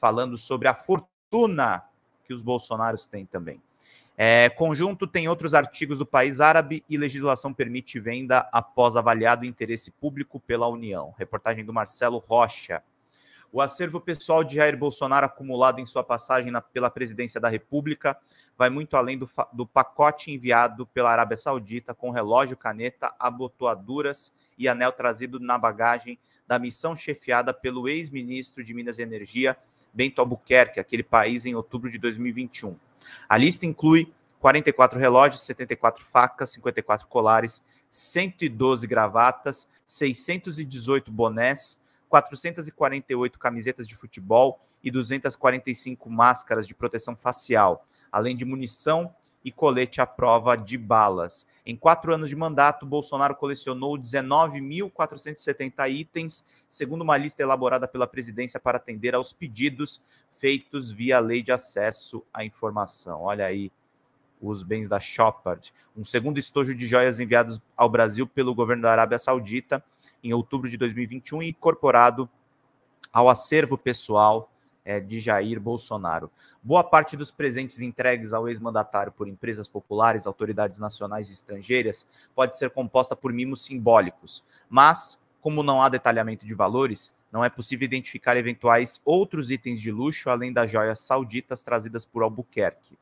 falando sobre a fortuna que os bolsonaros têm também. É, conjunto tem outros artigos do país árabe e legislação permite venda após avaliado interesse público pela União. Reportagem do Marcelo Rocha. O acervo pessoal de Jair Bolsonaro acumulado em sua passagem na, pela presidência da República vai muito além do, do pacote enviado pela Arábia Saudita com relógio, caneta, abotoaduras e anel trazido na bagagem da missão chefiada pelo ex-ministro de Minas e Energia, Bento Albuquerque, aquele país, em outubro de 2021. A lista inclui 44 relógios, 74 facas, 54 colares, 112 gravatas, 618 bonés, 448 camisetas de futebol e 245 máscaras de proteção facial, além de munição, e colete à prova de balas. Em quatro anos de mandato, Bolsonaro colecionou 19.470 itens, segundo uma lista elaborada pela presidência para atender aos pedidos feitos via lei de acesso à informação. Olha aí os bens da Shoppard, Um segundo estojo de joias enviados ao Brasil pelo governo da Arábia Saudita em outubro de 2021 e incorporado ao acervo pessoal é, de Jair Bolsonaro. Boa parte dos presentes entregues ao ex-mandatário por empresas populares, autoridades nacionais e estrangeiras pode ser composta por mimos simbólicos, mas, como não há detalhamento de valores, não é possível identificar eventuais outros itens de luxo além das joias sauditas trazidas por Albuquerque.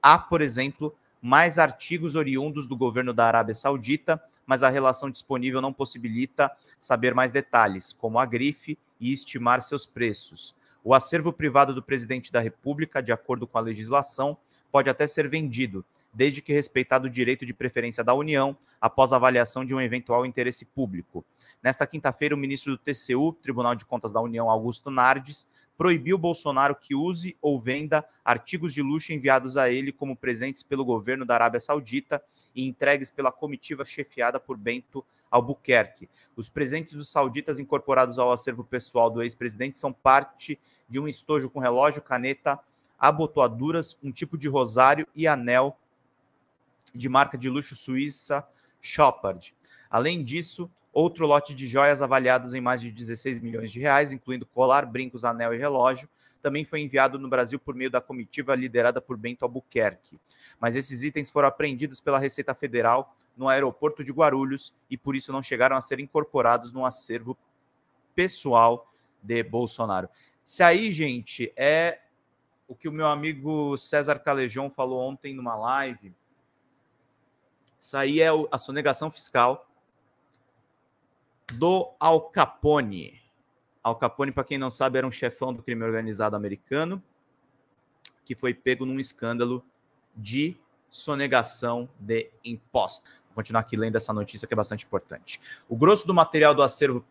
Há, por exemplo, mais artigos oriundos do governo da Arábia Saudita, mas a relação disponível não possibilita saber mais detalhes, como a grife e estimar seus preços. O acervo privado do presidente da República, de acordo com a legislação, pode até ser vendido, desde que respeitado o direito de preferência da União após avaliação de um eventual interesse público. Nesta quinta-feira, o ministro do TCU, Tribunal de Contas da União, Augusto Nardes, proibiu Bolsonaro que use ou venda artigos de luxo enviados a ele como presentes pelo governo da Arábia Saudita e entregues pela comitiva chefiada por Bento Albuquerque. Os presentes dos sauditas incorporados ao acervo pessoal do ex-presidente são parte de um estojo com relógio, caneta, abotoaduras, um tipo de rosário e anel de marca de luxo suíça Shoppard. Além disso, outro lote de joias avaliadas em mais de 16 milhões de reais, incluindo colar, brincos, anel e relógio, também foi enviado no Brasil por meio da comitiva liderada por Bento Albuquerque. Mas esses itens foram apreendidos pela Receita Federal no aeroporto de Guarulhos e por isso não chegaram a ser incorporados no acervo pessoal de Bolsonaro. Se aí, gente, é o que o meu amigo César Calejão falou ontem numa live, isso aí é a sonegação fiscal do Al Capone. Al Capone, para quem não sabe, era um chefão do crime organizado americano que foi pego num escândalo de sonegação de impostos continuar aqui lendo essa notícia que é bastante importante. O grosso do material do acervo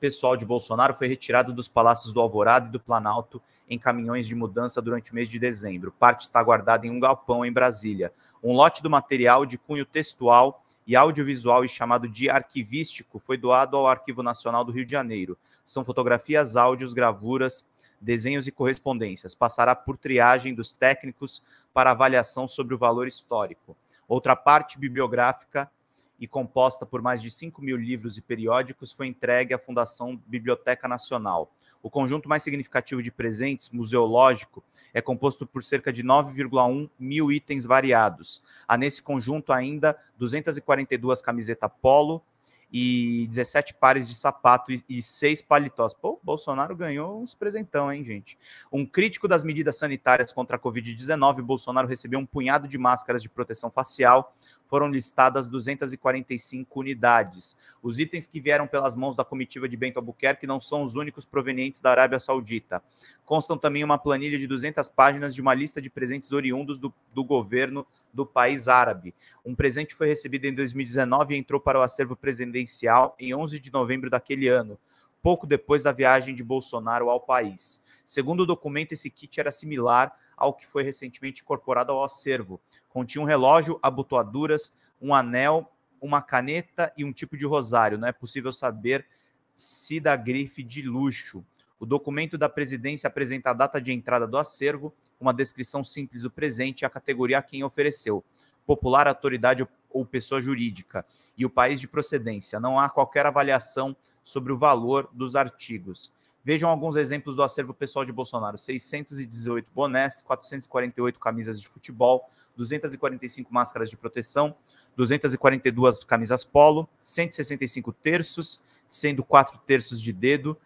pessoal de Bolsonaro foi retirado dos palácios do Alvorada e do Planalto em caminhões de mudança durante o mês de dezembro. Parte está guardada em um galpão em Brasília. Um lote do material de cunho textual e audiovisual e chamado de arquivístico foi doado ao Arquivo Nacional do Rio de Janeiro. São fotografias, áudios, gravuras, desenhos e correspondências. Passará por triagem dos técnicos para avaliação sobre o valor histórico. Outra parte bibliográfica e composta por mais de 5 mil livros e periódicos foi entregue à Fundação Biblioteca Nacional. O conjunto mais significativo de presentes, museológico, é composto por cerca de 9,1 mil itens variados. Há nesse conjunto ainda 242 camiseta polo, e 17 pares de sapato e, seis paletós. Pô, Bolsonaro ganhou uns presentão, hein, gente? Um crítico das medidas sanitárias contra a Covid-19, Bolsonaro recebeu um punhado de máscaras de proteção facial, foram listadas 245 unidades. Os itens que vieram pelas mãos da comitiva de Bento Albuquerque não são os únicos provenientes da Arábia Saudita. Constam também uma planilha de 200 páginas de uma lista de presentes oriundos do, do governo do país árabe. Um presente foi recebido em 2019 e entrou para o acervo presidencial em 11 de novembro daquele ano, pouco depois da viagem de Bolsonaro ao país. Segundo o documento, esse kit era similar ao que foi recentemente incorporado ao acervo. Continha um relógio, abotoaduras, um anel, uma caneta e um tipo de rosário. Não é possível saber se da grife de luxo. O documento da presidência apresenta a data de entrada do acervo, uma descrição simples do presente e a categoria a quem ofereceu, popular, autoridade ou pessoa jurídica, e o país de procedência. Não há qualquer avaliação sobre o valor dos artigos. Vejam alguns exemplos do acervo pessoal de Bolsonaro: 618 bonés, 448 camisas de futebol, 245 máscaras de proteção, 242 camisas polo, 165 terços, sendo 4 terços de dedo,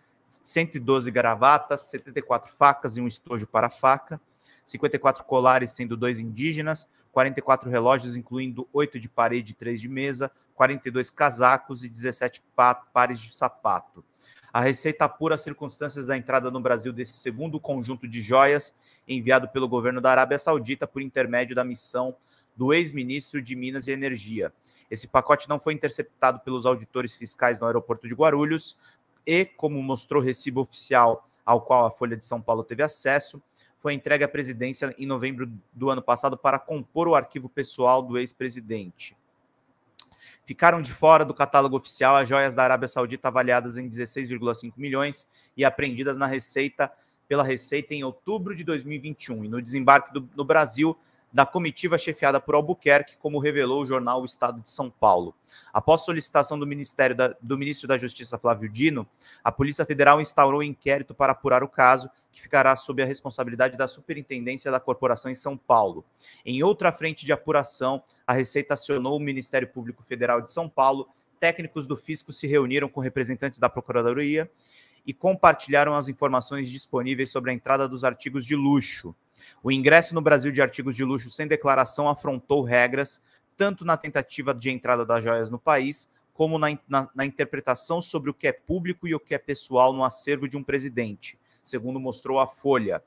112 gravatas, 74 facas e um estojo para faca, 54 colares, sendo dois indígenas, 44 relógios, incluindo 8 de parede e 3 de mesa, 42 casacos e 17 pares de sapato. A Receita apura as circunstâncias da entrada no Brasil desse segundo conjunto de joias enviado pelo governo da Arábia Saudita por intermédio da missão do ex-ministro de Minas e Energia. Esse pacote não foi interceptado pelos auditores fiscais no aeroporto de Guarulhos e, como mostrou o recibo oficial ao qual a Folha de São Paulo teve acesso, foi entregue à presidência em novembro do ano passado para compor o arquivo pessoal do ex-presidente. Ficaram de fora do catálogo oficial as joias da Arábia Saudita avaliadas em 16,5 milhões e apreendidas na Receita pela Receita em outubro de 2021. E no desembarque do, no Brasil, da comitiva chefiada por Albuquerque, como revelou o jornal O Estado de São Paulo. Após solicitação do Ministério da, do Ministro da Justiça Flávio Dino, a Polícia Federal instaurou um inquérito para apurar o caso, que ficará sob a responsabilidade da Superintendência da Corporação em São Paulo. Em outra frente de apuração, a Receita acionou o Ministério Público Federal de São Paulo técnicos do fisco se reuniram com representantes da Procuradoria e compartilharam as informações disponíveis sobre a entrada dos artigos de luxo. O ingresso no Brasil de artigos de luxo sem declaração afrontou regras, tanto na tentativa de entrada das joias no país, como na, na, na interpretação sobre o que é público e o que é pessoal no acervo de um presidente, segundo mostrou a Folha.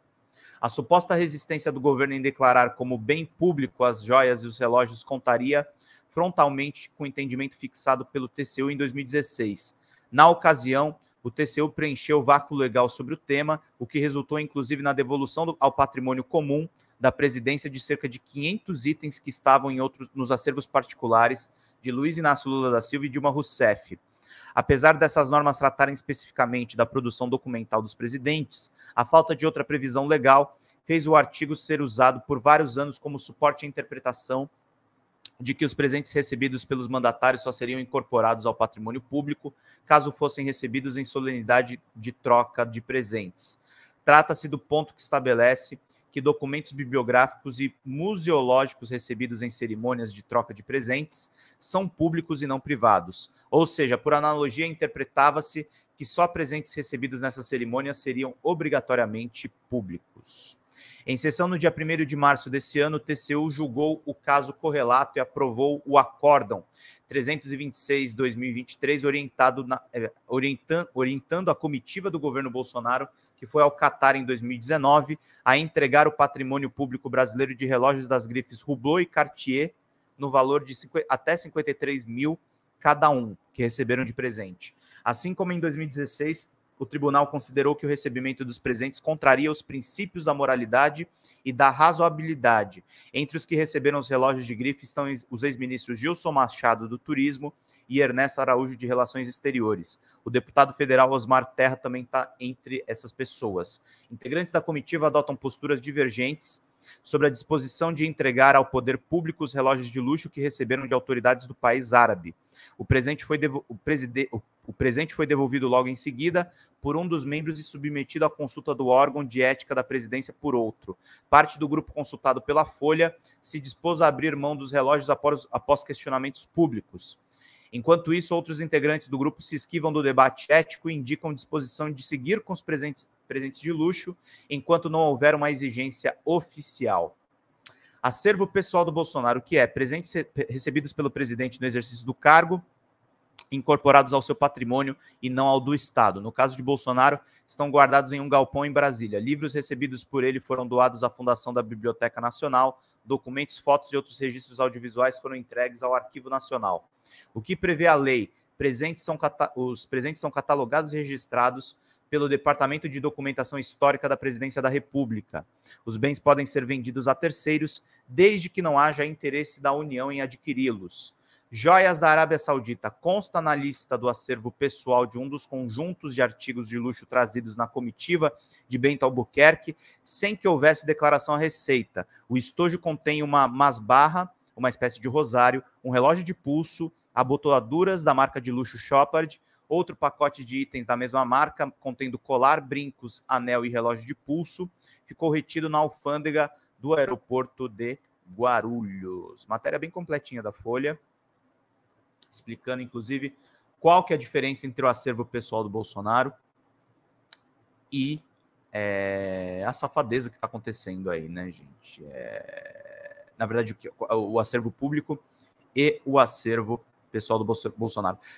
A suposta resistência do governo em declarar como bem público as joias e os relógios contaria frontalmente com o entendimento fixado pelo TCU em 2016. Na ocasião, o TCU preencheu o vácuo legal sobre o tema, o que resultou inclusive na devolução do, ao patrimônio comum da presidência de cerca de 500 itens que estavam em outros nos acervos particulares de Luiz Inácio Lula da Silva e Dilma Rousseff. Apesar dessas normas tratarem especificamente da produção documental dos presidentes, a falta de outra previsão legal fez o artigo ser usado por vários anos como suporte à interpretação de que os presentes recebidos pelos mandatários só seriam incorporados ao patrimônio público caso fossem recebidos em solenidade de troca de presentes. Trata-se do ponto que estabelece que documentos bibliográficos e museológicos recebidos em cerimônias de troca de presentes são públicos e não privados. Ou seja, por analogia, interpretava-se que só presentes recebidos nessas cerimônias seriam obrigatoriamente públicos. Em sessão no dia 1 de março desse ano, o TCU julgou o caso correlato e aprovou o acórdão 326-2023, orientado na, eh, orientando, orientando a comitiva do governo Bolsonaro, que foi ao Catar em 2019, a entregar o patrimônio público brasileiro de relógios das grifes Hublot e Cartier no valor de 50, até 53 mil cada um, que receberam de presente. Assim como em 2016, o tribunal considerou que o recebimento dos presentes contraria os princípios da moralidade e da razoabilidade. Entre os que receberam os relógios de grife estão os ex-ministros Gilson Machado do Turismo e Ernesto Araújo de Relações Exteriores. O deputado federal Osmar Terra também está entre essas pessoas. Integrantes da comitiva adotam posturas divergentes sobre a disposição de entregar ao poder público os relógios de luxo que receberam de autoridades do país árabe. O presente foi, devo... o preside... o presente foi devolvido logo em seguida por um dos membros e submetido à consulta do órgão de ética da presidência por outro. Parte do grupo consultado pela Folha se dispôs a abrir mão dos relógios após, após questionamentos públicos. Enquanto isso, outros integrantes do grupo se esquivam do debate ético e indicam disposição de seguir com os presentes presentes de luxo, enquanto não houver uma exigência oficial. Acervo pessoal do Bolsonaro, que é presentes recebidos pelo presidente no exercício do cargo, incorporados ao seu patrimônio e não ao do Estado. No caso de Bolsonaro, estão guardados em um galpão em Brasília. Livros recebidos por ele foram doados à Fundação da Biblioteca Nacional, documentos, fotos e outros registros audiovisuais foram entregues ao Arquivo Nacional. O que prevê a lei? Presentes são, os presentes são catalogados e registrados pelo Departamento de Documentação Histórica da Presidência da República. Os bens podem ser vendidos a terceiros, desde que não haja interesse da União em adquiri-los. Joias da Arábia Saudita consta na lista do acervo pessoal de um dos conjuntos de artigos de luxo trazidos na comitiva de Bento Albuquerque, sem que houvesse declaração à Receita. O estojo contém uma masbarra, uma espécie de rosário, um relógio de pulso, abotoaduras da marca de luxo Shoppard, outro pacote de itens da mesma marca, contendo colar, brincos, anel e relógio de pulso, ficou retido na alfândega do aeroporto de Guarulhos. Matéria bem completinha da Folha, explicando inclusive qual que é a diferença entre o acervo pessoal do Bolsonaro e é, a safadeza que está acontecendo aí, né, gente? É, na verdade, o, o acervo público e o acervo pessoal do Bolsonaro.